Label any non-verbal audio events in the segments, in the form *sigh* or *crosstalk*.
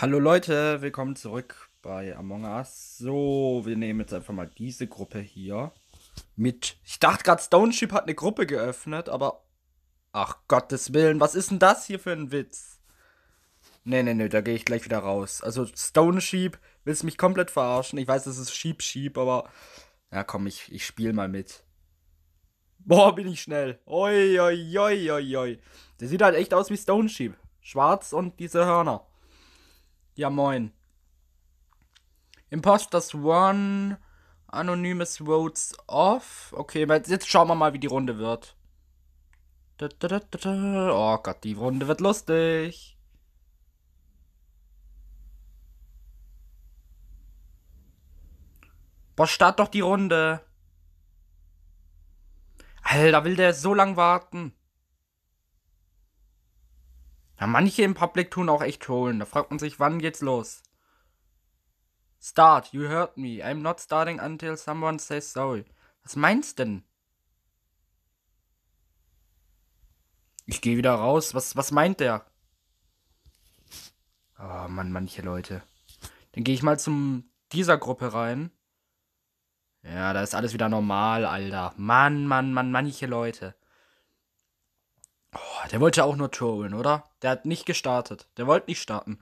Hallo Leute, willkommen zurück bei Among Us. So, wir nehmen jetzt einfach mal diese Gruppe hier mit. Ich dachte gerade, Stoneship hat eine Gruppe geöffnet, aber. Ach Gottes Willen, was ist denn das hier für ein Witz? Nee, nee, nee, da gehe ich gleich wieder raus. Also Stone Sheep, willst mich komplett verarschen? Ich weiß, das ist Sheep Sheep, aber. Ja, komm, ich, ich spiel mal mit. Boah, bin ich schnell. Oi, oi, oi, oi, oi. Der sieht halt echt aus wie Stone Sheep. Schwarz und diese Hörner. Ja, moin. Imposters One, Anonymous Votes Off. Okay, jetzt schauen wir mal, wie die Runde wird. Oh Gott, die Runde wird lustig. Boah, start doch die Runde. Alter, will der so lang warten? Ja, manche im Public tun auch echt holen. Da fragt man sich, wann geht's los? Start, you heard me. I'm not starting until someone says sorry. Was meinst denn? Ich gehe wieder raus. Was, was meint der? Oh Mann, manche Leute. Dann gehe ich mal zu dieser Gruppe rein. Ja, da ist alles wieder normal, Alter. Mann, Mann, Mann, manche Leute. Ah, der wollte auch nur trollen, oder? Der hat nicht gestartet. Der wollte nicht starten.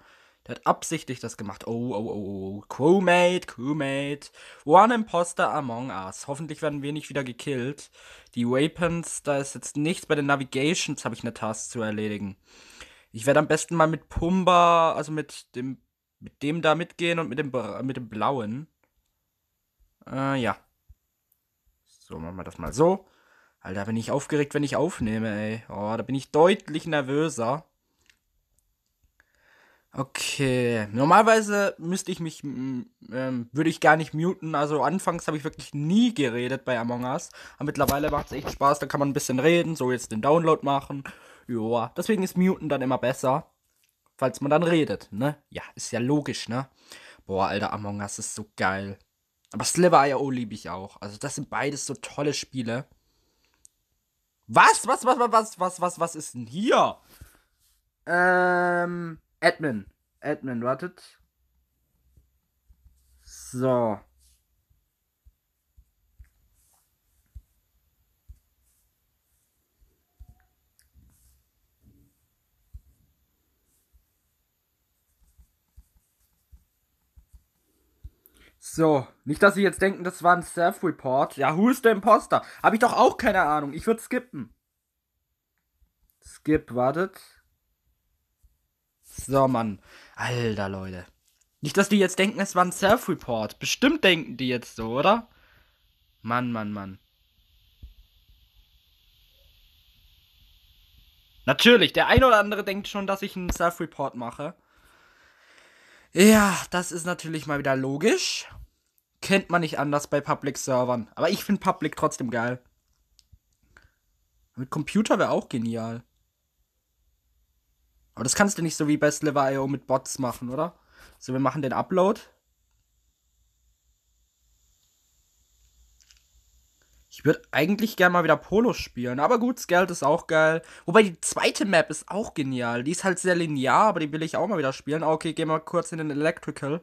Der hat absichtlich das gemacht. Oh, oh, oh, oh, oh. Crewmate, Crewmate. One Imposter Among Us. Hoffentlich werden wir nicht wieder gekillt. Die Weapons, da ist jetzt nichts. Bei den Navigations habe ich eine Task zu erledigen. Ich werde am besten mal mit Pumba, also mit dem, mit dem da mitgehen und mit dem, mit dem Blauen. Äh, ja. So, machen wir das mal so. Alter, bin ich aufgeregt, wenn ich aufnehme, ey. Oh, da bin ich deutlich nervöser. Okay, normalerweise müsste ich mich, ähm, würde ich gar nicht muten. Also anfangs habe ich wirklich nie geredet bei Among Us. Aber mittlerweile macht es echt Spaß, da kann man ein bisschen reden, so jetzt den Download machen. Joa, deswegen ist muten dann immer besser. Falls man dann redet, ne? Ja, ist ja logisch, ne? Boah, alter, Among Us ist so geil. Aber Sliver.io oh, liebe ich auch. Also das sind beides so tolle Spiele. Was? Was, was, was, was, was, was, was ist denn hier? Ähm, Admin. Admin, wartet. So. So, nicht, dass Sie jetzt denken, das war ein Self-Report. Ja, who is the Imposter? Habe ich doch auch keine Ahnung. Ich würde skippen. Skip, wartet. So, Mann. Alter, Leute. Nicht, dass die jetzt denken, es war ein Self-Report. Bestimmt denken die jetzt so, oder? Mann, Mann, Mann. Natürlich, der ein oder andere denkt schon, dass ich einen Self-Report mache. Ja, das ist natürlich mal wieder logisch. Kennt man nicht anders bei Public-Servern. Aber ich finde Public trotzdem geil. Mit Computer wäre auch genial. Aber das kannst du nicht so wie bei Sliver.io mit Bots machen, oder? So, wir machen den Upload Ich würde eigentlich gerne mal wieder Polo spielen, aber gut, Skeld ist auch geil. Wobei die zweite Map ist auch genial. Die ist halt sehr linear, aber die will ich auch mal wieder spielen. Ah, okay, gehen wir kurz in den Electrical.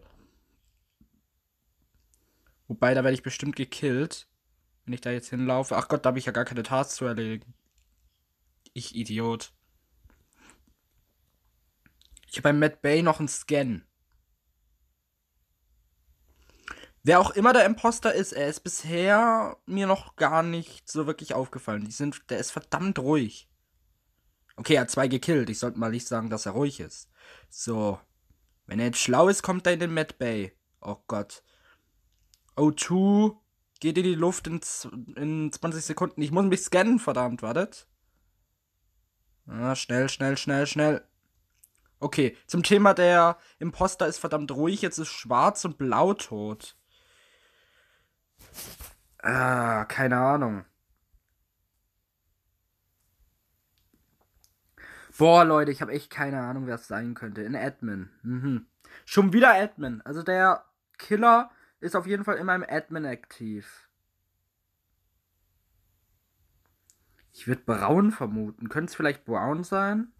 Wobei, da werde ich bestimmt gekillt, wenn ich da jetzt hinlaufe. Ach Gott, da habe ich ja gar keine Tasks zu erledigen. Ich Idiot. Ich habe bei Matt Bay noch einen Scan. Wer auch immer der Imposter ist, er ist bisher mir noch gar nicht so wirklich aufgefallen. Die sind, der ist verdammt ruhig. Okay, er hat zwei gekillt. Ich sollte mal nicht sagen, dass er ruhig ist. So. Wenn er jetzt schlau ist, kommt er in den Mad Bay. Oh Gott. O2 geht in die Luft in, in 20 Sekunden. Ich muss mich scannen, verdammt, wartet. Ah, schnell, schnell, schnell, schnell. Okay, zum Thema der Imposter ist verdammt ruhig. Jetzt ist schwarz und blau tot. Ah, keine Ahnung. Boah, Leute, ich habe echt keine Ahnung, wer es sein könnte. In Admin. Mhm. Schon wieder Admin. Also der Killer ist auf jeden Fall immer im Admin aktiv. Ich würde Braun vermuten. Könnte es vielleicht Braun sein?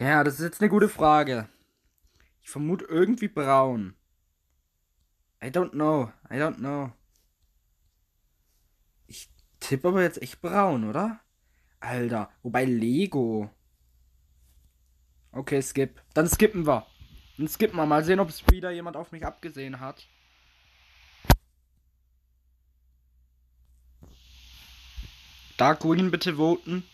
Ja, das ist jetzt eine gute Frage. Ich vermute irgendwie braun. I don't know. I don't know. Ich tippe aber jetzt echt braun, oder? Alter, wobei Lego. Okay, skip. Dann skippen wir. Dann skippen wir. Mal sehen, ob es wieder jemand auf mich abgesehen hat. Dark Green bitte voten.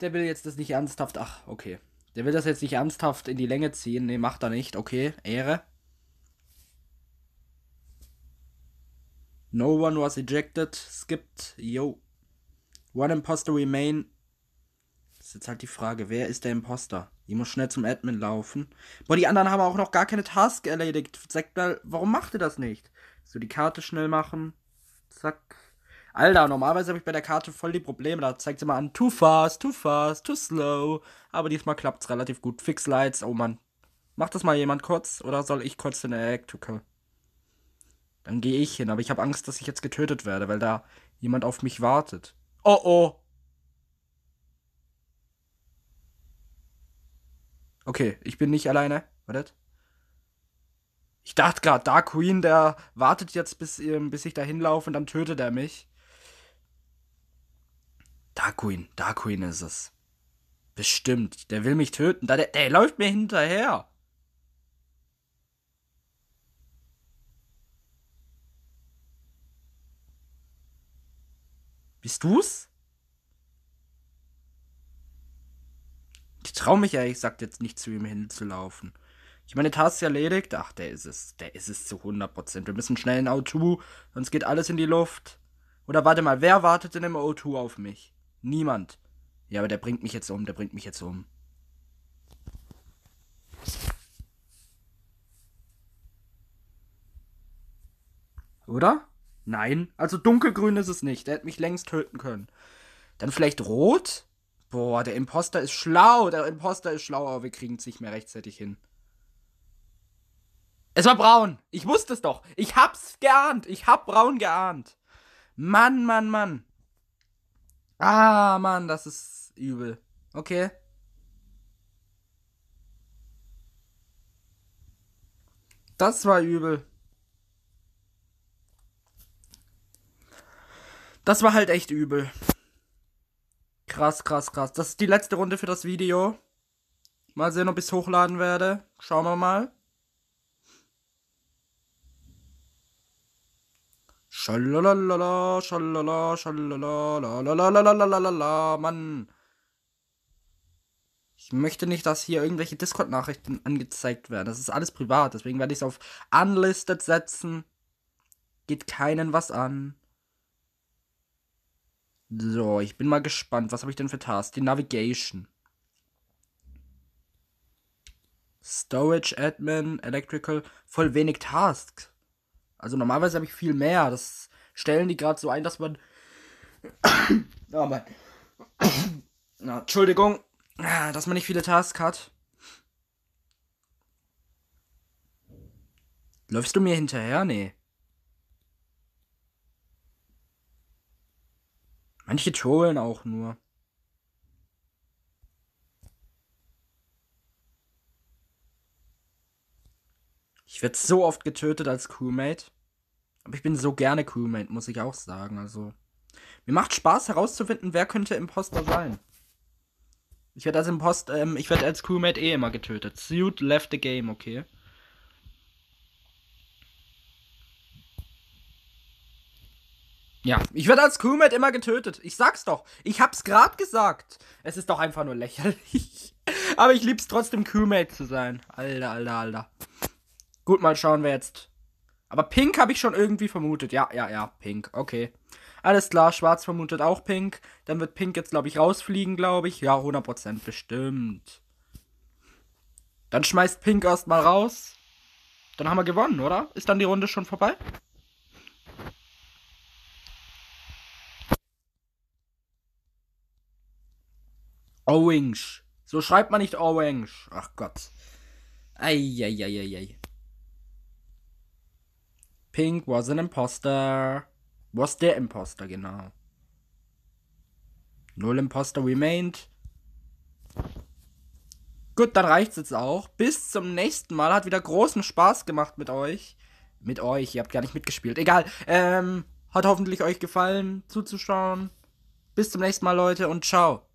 der will jetzt das nicht ernsthaft, ach, okay. Der will das jetzt nicht ernsthaft in die Länge ziehen. Nee, macht er nicht. Okay, Ehre. No one was ejected. Skipped. Yo. One imposter remain. Das ist jetzt halt die Frage, wer ist der Imposter? Ich muss schnell zum Admin laufen. Boah, die anderen haben auch noch gar keine Task erledigt. Sagt mal, warum macht ihr das nicht? So, die Karte schnell machen. Zack. Alter, normalerweise habe ich bei der Karte voll die Probleme. Da zeigt sie mal an, too fast, too fast, too slow. Aber diesmal klappt es relativ gut. Fix Lights, oh Mann. Macht das mal jemand kurz oder soll ich kurz in der Ecke? Dann gehe ich hin, aber ich habe Angst, dass ich jetzt getötet werde, weil da jemand auf mich wartet. Oh oh. Okay, ich bin nicht alleine. Wartet. Ich dachte gerade, Dark Queen, der wartet jetzt, bis, ähm, bis ich da hinlaufe und dann tötet er mich. Darkwing, Darkwing ist es. Bestimmt. Der will mich töten. Der, der läuft mir hinterher. Bist du's? Ich trau mich ehrlich gesagt jetzt nicht zu ihm hinzulaufen. Ich meine, Task erledigt. Ach, der ist es. Der ist es zu 100%. Wir müssen schnell in O2, sonst geht alles in die Luft. Oder warte mal, wer wartet denn im O2 auf mich? Niemand. Ja, aber der bringt mich jetzt um, der bringt mich jetzt um. Oder? Nein. Also dunkelgrün ist es nicht. Der hätte mich längst töten können. Dann vielleicht rot? Boah, der Imposter ist schlau. Der Imposter ist schlau, aber wir kriegen es nicht mehr rechtzeitig hin. Es war braun. Ich wusste es doch. Ich hab's geahnt. Ich hab braun geahnt. Mann, Mann, Mann. Ah, Mann, das ist übel. Okay. Das war übel. Das war halt echt übel. Krass, krass, krass. Das ist die letzte Runde für das Video. Mal sehen, ob ich es hochladen werde. Schauen wir mal. Schalalala, schalala, schalala, Mann. Ich möchte nicht, dass hier irgendwelche Discord-Nachrichten angezeigt werden. Das ist alles privat, deswegen werde ich es auf Unlisted setzen. Geht keinen was an. So, ich bin mal gespannt. Was habe ich denn für Tasks? Die Navigation. Storage Admin, Electrical, voll wenig Tasks. Also normalerweise habe ich viel mehr. Das stellen die gerade so ein, dass man. *coughs* oh Mann. *coughs* Na, Entschuldigung, dass man nicht viele Tasks hat. Läufst du mir hinterher? Nee. Manche trollen auch nur. Ich werde so oft getötet als Crewmate. Aber ich bin so gerne Crewmate, muss ich auch sagen. Also. Mir macht Spaß herauszufinden, wer könnte Imposter sein. Ich werde als Imposter, ähm, ich werde als Crewmate eh immer getötet. Suit left the game, okay. Ja, ich werde als Crewmate immer getötet. Ich sag's doch. Ich hab's grad gesagt. Es ist doch einfach nur lächerlich. *laughs* Aber ich lieb's trotzdem, Crewmate zu sein. Alter, alter, alter. Gut, mal schauen wir jetzt. Aber Pink habe ich schon irgendwie vermutet. Ja, ja, ja, Pink. Okay. Alles klar, Schwarz vermutet auch Pink. Dann wird Pink jetzt, glaube ich, rausfliegen, glaube ich. Ja, 100% bestimmt. Dann schmeißt Pink erstmal raus. Dann haben wir gewonnen, oder? Ist dann die Runde schon vorbei? Orange. So schreibt man nicht Orange. Ach Gott. Eieieiei. Pink was an imposter. Was der Imposter, genau. Null Imposter remained. Gut, dann reicht's jetzt auch. Bis zum nächsten Mal. Hat wieder großen Spaß gemacht mit euch. Mit euch, ihr habt gar nicht mitgespielt. Egal. Ähm, hat hoffentlich euch gefallen, zuzuschauen. Bis zum nächsten Mal, Leute, und ciao.